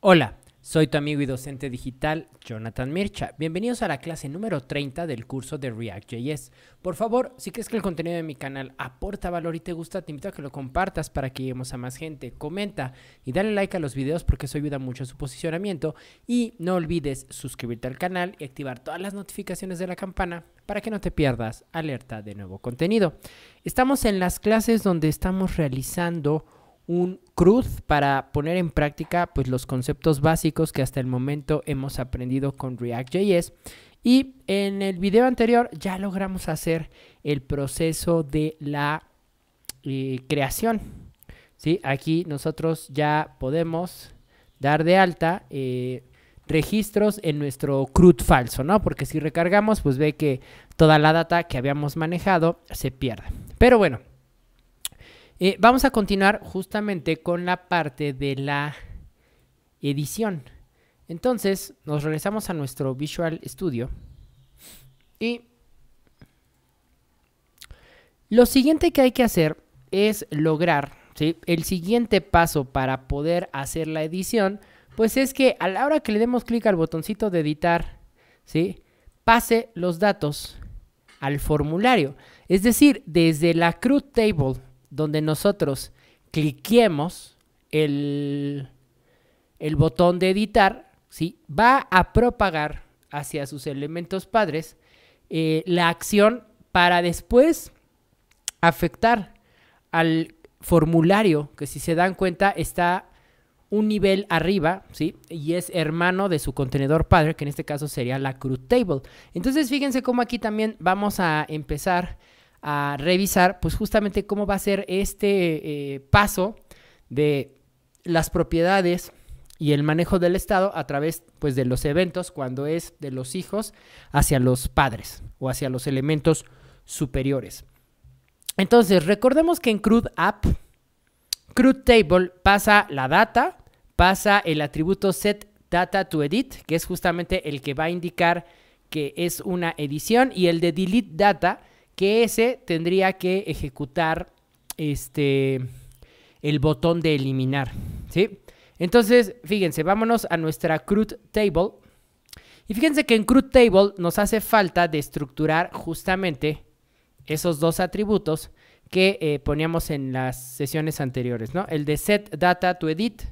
Hola, soy tu amigo y docente digital Jonathan Mircha. Bienvenidos a la clase número 30 del curso de React.js. Por favor, si crees que el contenido de mi canal aporta valor y te gusta, te invito a que lo compartas para que lleguemos a más gente. Comenta y dale like a los videos porque eso ayuda mucho a su posicionamiento. Y no olvides suscribirte al canal y activar todas las notificaciones de la campana para que no te pierdas alerta de nuevo contenido. Estamos en las clases donde estamos realizando un cruz para poner en práctica pues, los conceptos básicos que hasta el momento hemos aprendido con React.js. Y en el video anterior ya logramos hacer el proceso de la eh, creación. ¿Sí? Aquí nosotros ya podemos dar de alta eh, registros en nuestro CRUD falso, ¿no? Porque si recargamos, pues ve que toda la data que habíamos manejado se pierde. Pero bueno, eh, vamos a continuar justamente con la parte de la edición. Entonces, nos regresamos a nuestro Visual Studio. Y lo siguiente que hay que hacer es lograr, ¿sí? El siguiente paso para poder hacer la edición, pues es que a la hora que le demos clic al botoncito de editar, ¿sí? Pase los datos al formulario. Es decir, desde la CRUD Table donde nosotros cliquemos el, botón de editar, ¿sí? va a propagar hacia sus elementos padres eh, la acción para después afectar al formulario que si se dan cuenta está un nivel arriba, ¿sí? Y es hermano de su contenedor padre, que en este caso sería la CRUD table. Entonces, fíjense cómo aquí también vamos a empezar a revisar, pues justamente cómo va a ser este eh, paso de las propiedades y el manejo del Estado a través pues, de los eventos cuando es de los hijos hacia los padres o hacia los elementos superiores. Entonces, recordemos que en CRUD App, CRUD Table pasa la data, pasa el atributo set data to edit, que es justamente el que va a indicar que es una edición, y el de delete data, que ese tendría que ejecutar este, el botón de eliminar, ¿sí? Entonces, fíjense, vámonos a nuestra Crude table. Y fíjense que en CRUD table nos hace falta de estructurar justamente esos dos atributos que eh, poníamos en las sesiones anteriores, ¿no? El de set data to edit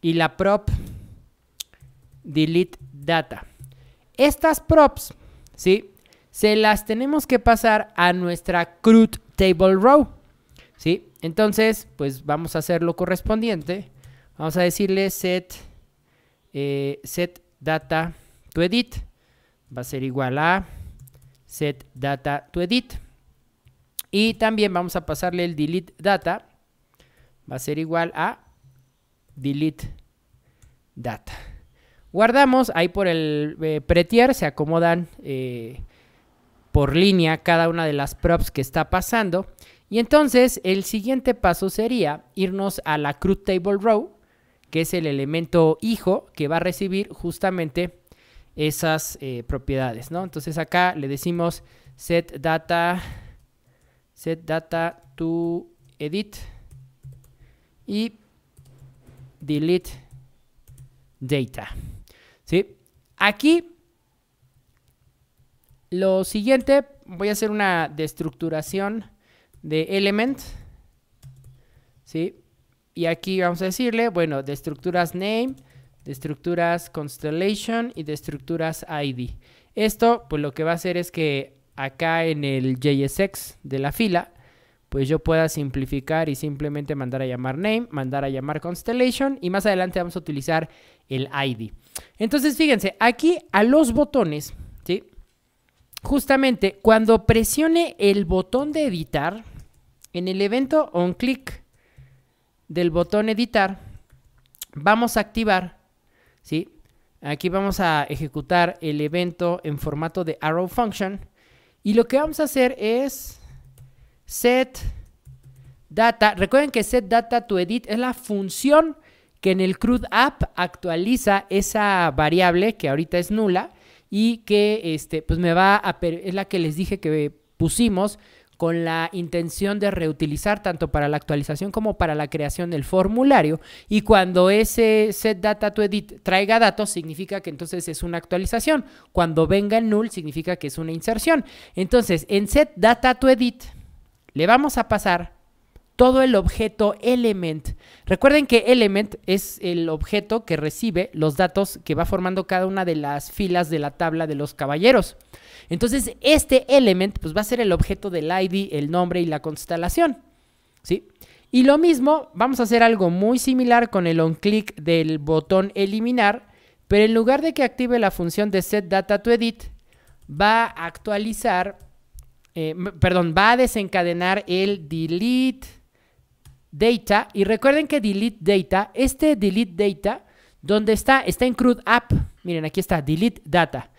y la prop delete data. Estas props, ¿sí? se las tenemos que pasar a nuestra crude table row. ¿Sí? Entonces, pues vamos a hacer lo correspondiente. Vamos a decirle set, eh, set data to edit. Va a ser igual a set data to edit. Y también vamos a pasarle el delete data. Va a ser igual a delete data. Guardamos, ahí por el eh, pretier se acomodan eh, por línea cada una de las props que está pasando. Y entonces el siguiente paso sería irnos a la crude table row, que es el elemento hijo que va a recibir justamente esas eh, propiedades, ¿no? Entonces acá le decimos set data, set data to edit y delete data, ¿sí? Aquí lo siguiente, voy a hacer una destructuración de element. ¿Sí? Y aquí vamos a decirle, bueno, de estructuras name, de estructuras constellation y de estructuras id. Esto, pues lo que va a hacer es que acá en el JSX de la fila, pues yo pueda simplificar y simplemente mandar a llamar name, mandar a llamar constellation y más adelante vamos a utilizar el id. Entonces, fíjense, aquí a los botones justamente cuando presione el botón de editar, en el evento on click del botón editar, vamos a activar, ¿sí? Aquí vamos a ejecutar el evento en formato de arrow function y lo que vamos a hacer es set data. Recuerden que set data to edit es la función que en el CRUD app actualiza esa variable que ahorita es nula y que este, pues me va a... Es la que les dije que pusimos con la intención de reutilizar tanto para la actualización como para la creación del formulario. Y cuando ese set data to edit traiga datos, significa que entonces es una actualización. Cuando venga en null, significa que es una inserción. Entonces, en set data to edit, le vamos a pasar todo el objeto element. Recuerden que element es el objeto que recibe los datos que va formando cada una de las filas de la tabla de los caballeros. Entonces, este element pues, va a ser el objeto del ID, el nombre y la constelación. ¿sí? Y lo mismo, vamos a hacer algo muy similar con el onClick del botón eliminar, pero en lugar de que active la función de setDataToEdit, va a actualizar, eh, perdón, va a desencadenar el delete data y recuerden que delete data, este delete data, donde está, está en CRUD app, miren aquí está, delete data.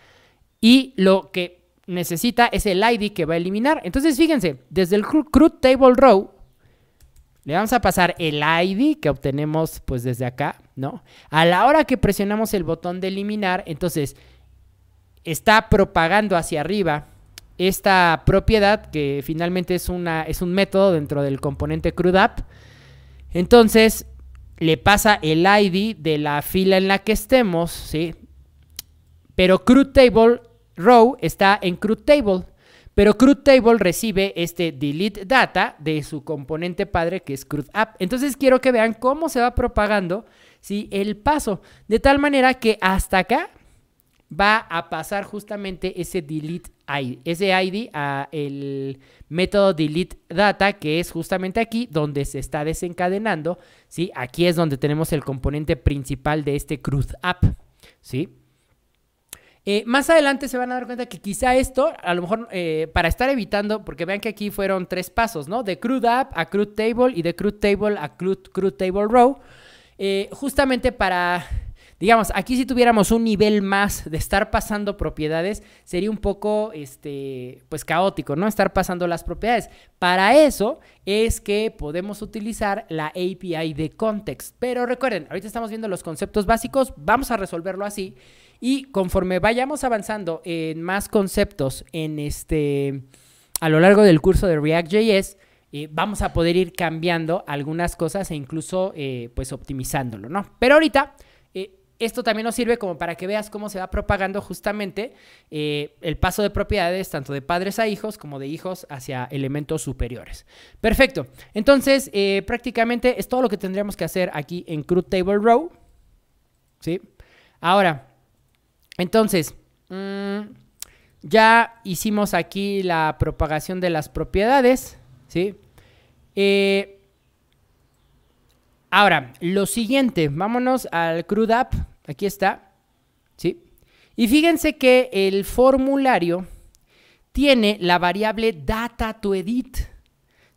Y lo que necesita es el ID que va a eliminar. Entonces fíjense, desde el CRUD table row, le vamos a pasar el ID que obtenemos pues desde acá, ¿no? A la hora que presionamos el botón de eliminar, entonces está propagando hacia arriba esta propiedad que finalmente es, una, es un método dentro del componente CRUD Entonces le pasa el ID de la fila en la que estemos, ¿sí? Pero CRUD table row está en CRUD table, pero CRUD table recibe este delete data de su componente padre que es CRUD Entonces quiero que vean cómo se va propagando, El paso, de tal manera que hasta acá va a pasar justamente ese delete ID, ese ID a el método delete data que es justamente aquí donde se está desencadenando, ¿sí? Aquí es donde tenemos el componente principal de este CRUD app, ¿sí? Eh, más adelante se van a dar cuenta que quizá esto, a lo mejor eh, para estar evitando, porque vean que aquí fueron tres pasos, ¿no? De CRUD app a CRUD table y de CRUD table a CRUD, table row, eh, justamente para Digamos, aquí si tuviéramos un nivel más de estar pasando propiedades, sería un poco, este, pues caótico, ¿no? Estar pasando las propiedades. Para eso es que podemos utilizar la API de context. Pero recuerden, ahorita estamos viendo los conceptos básicos, vamos a resolverlo así. Y conforme vayamos avanzando en más conceptos en este, a lo largo del curso de React.js, eh, vamos a poder ir cambiando algunas cosas e incluso eh, pues optimizándolo, ¿no? Pero ahorita esto también nos sirve como para que veas cómo se va propagando justamente eh, el paso de propiedades, tanto de padres a hijos como de hijos hacia elementos superiores. Perfecto. Entonces, eh, prácticamente es todo lo que tendríamos que hacer aquí en Crude Table Row. ¿Sí? Ahora, entonces, mm, ya hicimos aquí la propagación de las propiedades. ¿Sí? Eh, ahora, lo siguiente, vámonos al CRUD App, Aquí está. ¿Sí? Y fíjense que el formulario tiene la variable data to edit.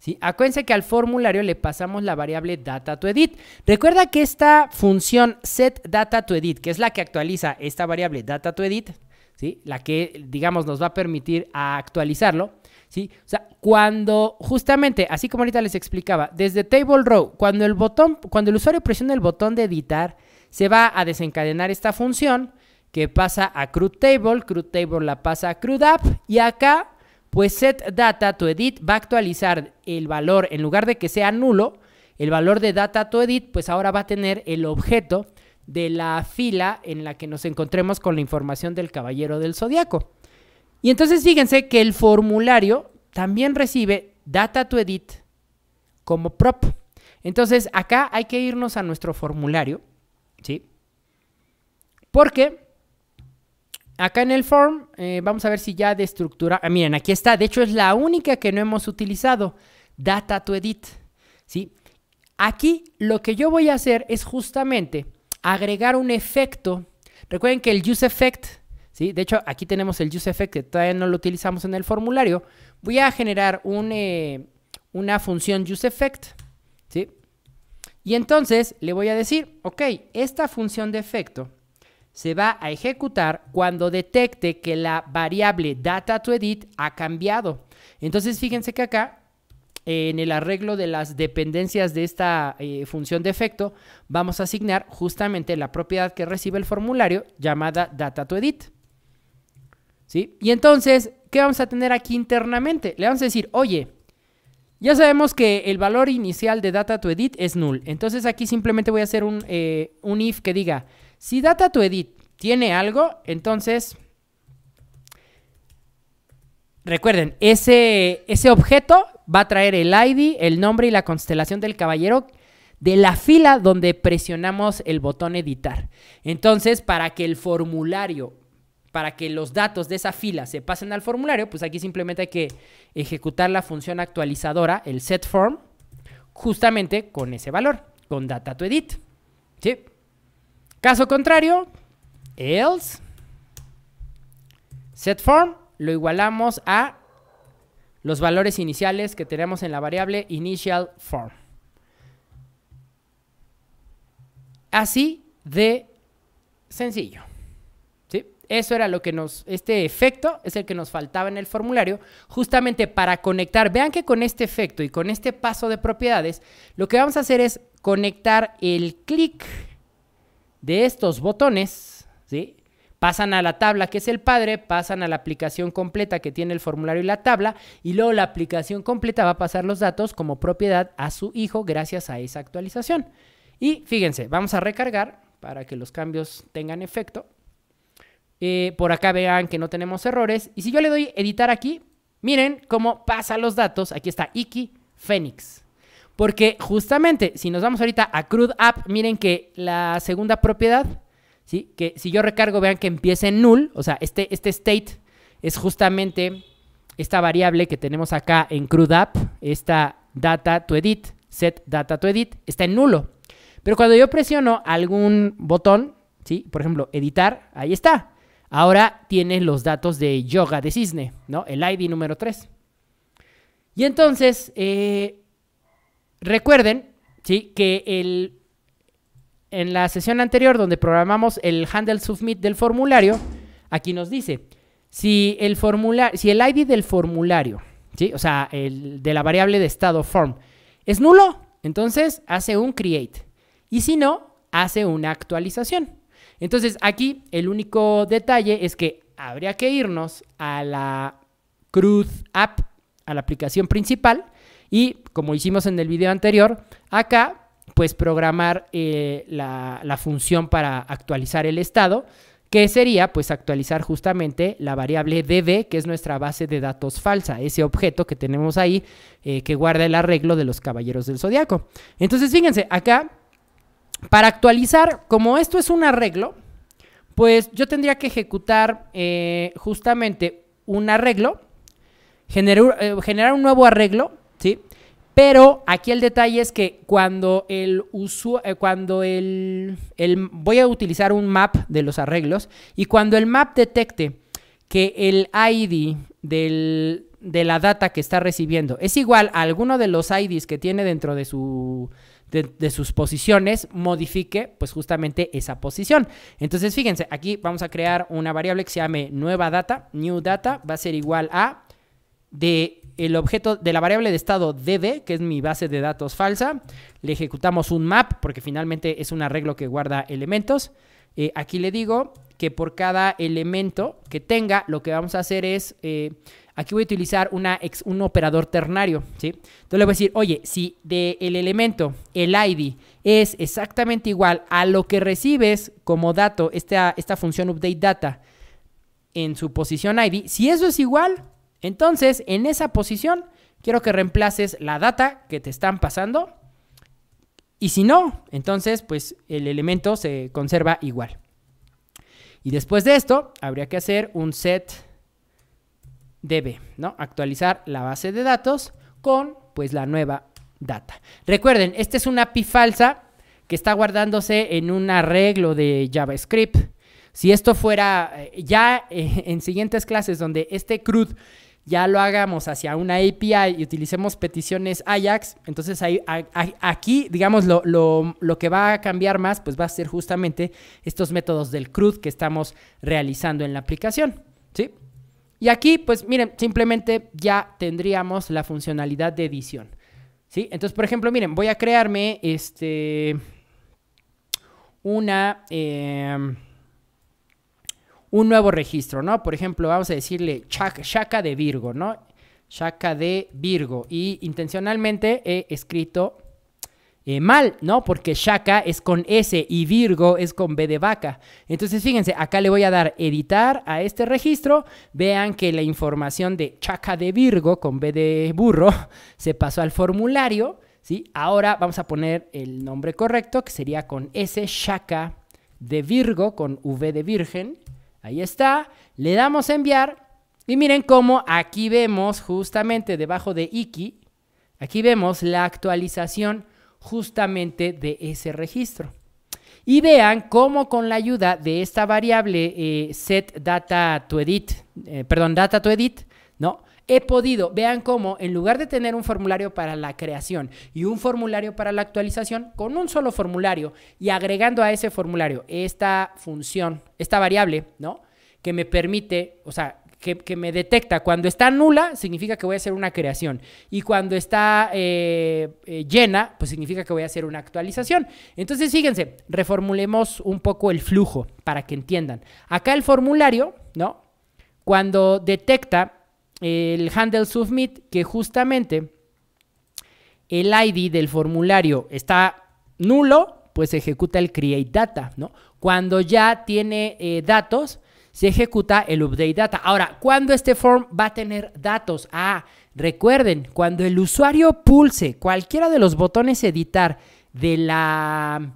¿Sí? Acuérdense que al formulario le pasamos la variable data to edit. Recuerda que esta función set data to edit, que es la que actualiza esta variable data to edit, ¿sí? la que digamos nos va a permitir actualizarlo. ¿sí? O sea, cuando justamente, así como ahorita les explicaba, desde table row, cuando el botón, cuando el usuario presiona el botón de editar, se va a desencadenar esta función que pasa a CRUDE table, crud table la pasa a UP. y acá pues TO EDIT va a actualizar el valor en lugar de que sea nulo, el valor de data TO EDIT, pues ahora va a tener el objeto de la fila en la que nos encontremos con la información del caballero del zodiaco. Y entonces fíjense que el formulario también recibe data TO EDIT como prop. Entonces acá hay que irnos a nuestro formulario ¿sí? Porque acá en el form eh, vamos a ver si ya de estructura... Ah, miren, aquí está. De hecho, es la única que no hemos utilizado. Data to edit, ¿sí? Aquí lo que yo voy a hacer es justamente agregar un efecto. Recuerden que el use effect, ¿sí? De hecho, aquí tenemos el use effect que todavía no lo utilizamos en el formulario. Voy a generar eh, una función use effect, ¿sí? Y entonces le voy a decir, ok, esta función de efecto se va a ejecutar cuando detecte que la variable data to edit ha cambiado. Entonces fíjense que acá en el arreglo de las dependencias de esta eh, función de efecto vamos a asignar justamente la propiedad que recibe el formulario llamada data to edit. ¿Sí? Y entonces, ¿qué vamos a tener aquí internamente? Le vamos a decir, oye, ya sabemos que el valor inicial de data to edit es null. Entonces aquí simplemente voy a hacer un, eh, un if que diga, si data to edit tiene algo, entonces... Recuerden, ese, ese objeto va a traer el ID, el nombre y la constelación del caballero de la fila donde presionamos el botón editar. Entonces, para que el formulario para que los datos de esa fila se pasen al formulario, pues aquí simplemente hay que ejecutar la función actualizadora, el setForm, justamente con ese valor, con data to edit. Caso contrario, else setForm lo igualamos a los valores iniciales que tenemos en la variable initial form. Así de sencillo. Eso era lo que nos, este efecto es el que nos faltaba en el formulario, justamente para conectar. Vean que con este efecto y con este paso de propiedades, lo que vamos a hacer es conectar el clic de estos botones, ¿sí? Pasan a la tabla que es el padre, pasan a la aplicación completa que tiene el formulario y la tabla, y luego la aplicación completa va a pasar los datos como propiedad a su hijo gracias a esa actualización. Y fíjense, vamos a recargar para que los cambios tengan efecto. Eh, por acá vean que no tenemos errores. Y si yo le doy editar aquí, miren cómo pasa los datos. Aquí está Iki Fénix. Porque justamente, si nos vamos ahorita a CRUD App, miren que la segunda propiedad, ¿sí? que si yo recargo, vean que empieza en null. O sea, este, este state es justamente esta variable que tenemos acá en CRUD App, esta data to edit, set data to edit, está en nulo. Pero cuando yo presiono algún botón, ¿sí? por ejemplo, editar, ahí está. Ahora tiene los datos de Yoga de Cisne, ¿no? El ID número 3. Y entonces, eh, recuerden, ¿sí? Que en la sesión anterior donde programamos el handle submit del formulario, aquí nos dice, si el, si el ID del formulario, ¿sí? O sea, el, de la variable de estado form, es nulo, entonces hace un create. Y si no, hace una actualización. Entonces aquí el único detalle es que habría que irnos a la Cruz App, a la aplicación principal, y como hicimos en el video anterior, acá pues programar eh, la, función para actualizar el estado, que sería pues actualizar justamente la variable db, que es nuestra base de datos falsa, ese objeto que tenemos ahí eh, que guarda el arreglo de los caballeros del zodiaco. Entonces fíjense, acá para actualizar, como esto es un arreglo, pues yo tendría que ejecutar eh, justamente un arreglo, eh, generar, un nuevo arreglo, ¿sí? Pero aquí el detalle es que cuando el usuario, eh, cuando el, voy a utilizar un map de los arreglos y cuando el map detecte que el ID de la data que está recibiendo es igual a alguno de los IDs que tiene dentro de su de, sus posiciones modifique pues justamente esa posición. Entonces fíjense, aquí vamos a crear una variable que se llame nueva data, new data, va a ser igual a de el objeto de la variable de estado db que es mi base de datos falsa, le ejecutamos un map porque finalmente es un arreglo que guarda elementos. Eh, aquí le digo que por cada elemento que tenga, lo que vamos a hacer es eh, Aquí voy a utilizar un operador ternario, ¿sí? Entonces le voy a decir, oye, si del elemento, el ID, es exactamente igual a lo que recibes como dato, esta, esta función update data en su posición ID, si eso es igual, entonces en esa posición quiero que reemplaces la data que te están pasando y si no, entonces pues el elemento se conserva igual. Y después de esto, habría que hacer un set debe ¿no? actualizar la base de datos con pues la nueva data. Recuerden, esta es una API falsa que está guardándose en un arreglo de JavaScript. Si esto fuera eh, ya eh, en siguientes clases donde este CRUD ya lo hagamos hacia una API y utilicemos peticiones Ajax, entonces ahí, aquí, digamos, lo, lo, que va a cambiar más, pues va a ser justamente estos métodos del CRUD que estamos realizando en la aplicación, ¿sí? Y aquí, pues miren, simplemente ya tendríamos la funcionalidad de edición. ¿Sí? Entonces, por ejemplo, miren, voy a crearme este, una, em, un nuevo registro, ¿no? Por ejemplo, vamos a decirle Shaka de Virgo, ¿no? Shaka de Virgo. Y intencionalmente he escrito eh, mal, ¿no? Porque Shaka es con S y Virgo es con B de vaca. Entonces, fíjense, acá le voy a dar editar a este registro. Vean que la información de Shaka de Virgo con B de burro se pasó al formulario, ¿sí? Ahora vamos a poner el nombre correcto, que sería con S, Shaka de Virgo con V de Virgen. Ahí está. Le damos a enviar. Y miren cómo aquí vemos justamente debajo de Iki, aquí vemos la actualización justamente de ese registro. Y vean cómo con la ayuda de esta variable eh, set data to edit, eh, perdón, data to edit, ¿no? He podido, vean cómo en lugar de tener un formulario para la creación y un formulario para la actualización, con un solo formulario y agregando a ese formulario esta función, esta variable, ¿no? Que me permite, o sea, que, me detecta. Cuando está nula, significa que voy a hacer una creación. Y cuando está eh, eh, llena, pues significa que voy a hacer una actualización. Entonces, fíjense, reformulemos un poco el flujo para que entiendan. Acá el formulario, ¿no? Cuando detecta el handle submit, que justamente el ID del formulario está nulo, pues ejecuta el create data, ¿no? Cuando ya tiene eh, datos, se ejecuta el update data. Ahora, ¿cuándo este form va a tener datos? Ah, recuerden, cuando el usuario pulse cualquiera de los botones editar de la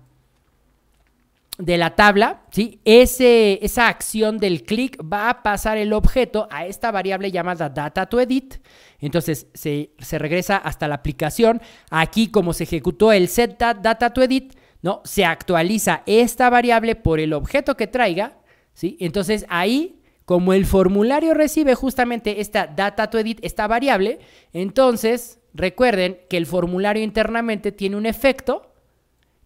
de la tabla, ¿sí? esa acción del clic va a pasar el objeto a esta variable llamada data to edit. Entonces se, se regresa hasta la aplicación. Aquí como se ejecutó el set data to edit, ¿no? Se actualiza esta variable por el objeto que traiga ¿sí? Entonces ahí, como el formulario recibe justamente esta data to edit, esta variable, entonces recuerden que el formulario internamente tiene un efecto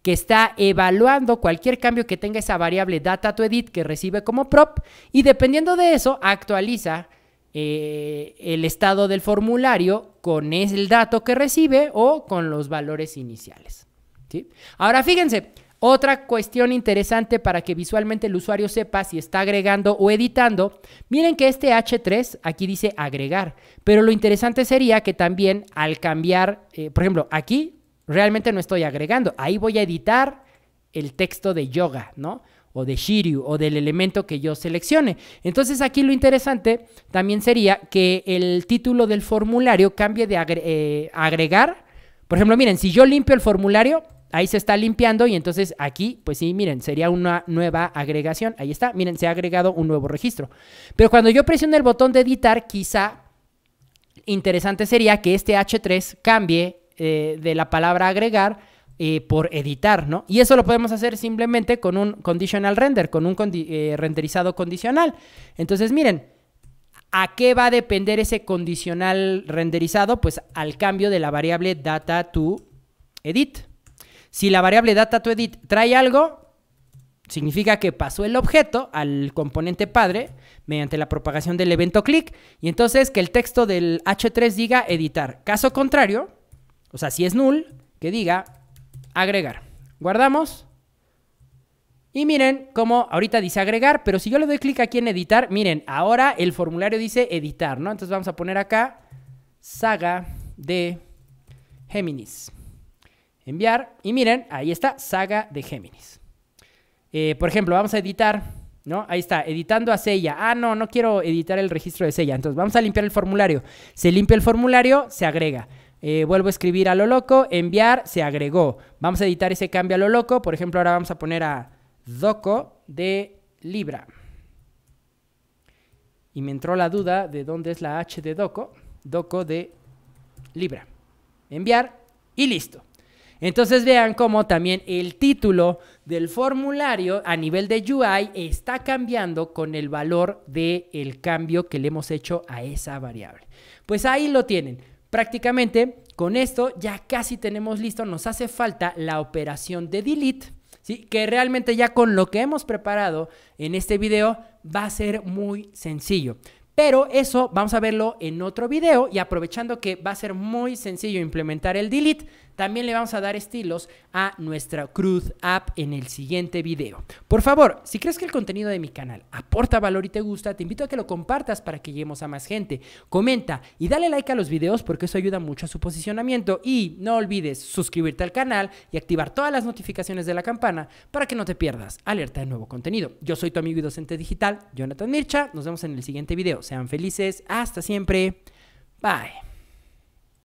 que está evaluando cualquier cambio que tenga esa variable data to edit que recibe como prop y dependiendo de eso actualiza eh, el estado del formulario con el dato que recibe o con los valores iniciales. ¿sí? Ahora fíjense, otra cuestión interesante para que visualmente el usuario sepa si está agregando o editando, miren que este H3 aquí dice agregar, pero lo interesante sería que también al cambiar, eh, por ejemplo, aquí realmente no estoy agregando, ahí voy a editar el texto de yoga, ¿no? o de Shiryu o del elemento que yo seleccione. Entonces aquí lo interesante también sería que el título del formulario cambie de eh, agregar. Por ejemplo, miren, si yo limpio el formulario, ahí se está limpiando y entonces aquí, pues sí, miren, sería una nueva agregación. Ahí está, miren, se ha agregado un nuevo registro. Pero cuando yo presione el botón de editar, quizá interesante sería que este H3 cambie eh, de la palabra agregar eh, por editar, ¿no? Y eso lo podemos hacer simplemente con un conditional render, con un eh, renderizado condicional. Entonces, miren, ¿A qué va a depender ese condicional renderizado? Pues al cambio de la variable data to edit. Si la variable data to edit trae algo, significa que pasó el objeto al componente padre mediante la propagación del evento click y entonces que el texto del h3 diga editar. Caso contrario, o sea, si es null, que diga agregar. Guardamos. Y miren cómo ahorita dice agregar, pero si yo le doy clic aquí en editar, miren, ahora el formulario dice editar, ¿no? Entonces vamos a poner acá saga de Géminis enviar. Y miren, ahí está, saga de Géminis. Eh, por ejemplo, vamos a editar, ¿no? Ahí está, editando a Sella. Ah, no, no quiero editar el registro de Sella. Entonces vamos a limpiar el formulario. Se limpia el formulario, se agrega. Eh, vuelvo a escribir a lo loco, enviar, se agregó. Vamos a editar ese cambio a lo loco. Por ejemplo, ahora vamos a poner a Doco de Libra. Y me entró la duda de dónde es la H de Doco. Doco de Libra. Enviar y listo. Entonces vean cómo también el título del formulario a nivel de UI está cambiando con el valor del el cambio que le hemos hecho a esa variable. Pues ahí lo tienen. Prácticamente con esto ya casi tenemos listo. Nos hace falta la operación de delete. ¿sí? Que realmente ya con lo que hemos preparado en este video va a ser muy sencillo. Pero eso vamos a verlo en otro video y aprovechando que va a ser muy sencillo implementar el delete, también le vamos a dar estilos a nuestra Cruz App en el siguiente video. Por favor, si crees que el contenido de mi canal aporta valor y te gusta, te invito a que lo compartas para que lleguemos a más gente. Comenta y dale like a los videos porque eso ayuda mucho a su posicionamiento. Y no olvides suscribirte al canal y activar todas las notificaciones de la campana para que no te pierdas alerta de nuevo contenido. Yo soy tu amigo y docente digital, Jonathan Mircha. Nos vemos en el siguiente video. Sean felices. Hasta siempre. Bye.